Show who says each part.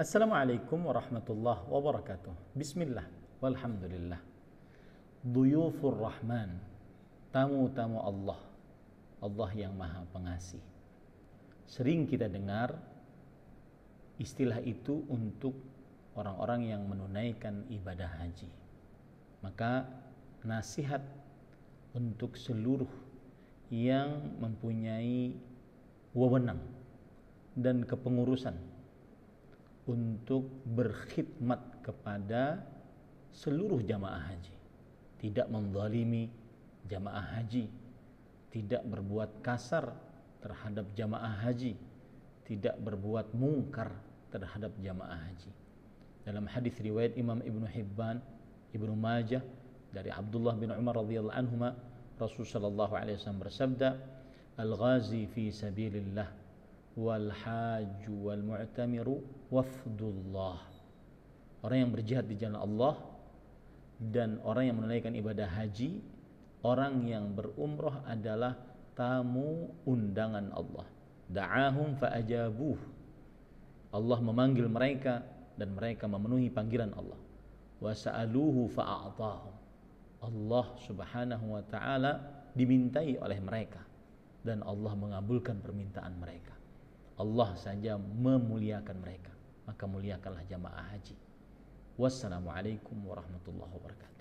Speaker 1: Assalamualaikum warahmatullahi wabarakatuh. Bismillah walhamdulillah. Duyufur Rahman, tamu-tamu Allah, Allah yang Maha Pengasih. Sering kita dengar istilah itu untuk orang-orang yang menunaikan ibadah haji. Maka nasihat untuk seluruh yang mempunyai wewenang dan kepengurusan untuk berkhidmat kepada seluruh jamaah haji tidak mendalimi jamaah haji tidak berbuat kasar terhadap jamaah haji tidak berbuat mungkar terhadap jamaah haji dalam hadis riwayat Imam Ibnu Hibban Ibnu Majah dari Abdullah bin Umar radhiyallahu anhuma Rasulullah sallallahu alaihi wasallam bersabda al-ghazi fi sabilillah wal haju wal mu'tamiru wafdullah orang yang berjihad di jalan Allah dan orang yang menunaikan ibadah haji orang yang berumrah adalah tamu undangan Allah da'ahum fa'ajabuh Allah memanggil mereka dan mereka memenuhi panggilan Allah wasa'aluhu fa'a'tahum Allah subhanahu wa ta'ala dimintai oleh mereka dan Allah mengabulkan permintaan mereka Allah saja memuliakan mereka maka muliakanlah jamaah haji wassalamualaikum warahmatullahi wabarakatuh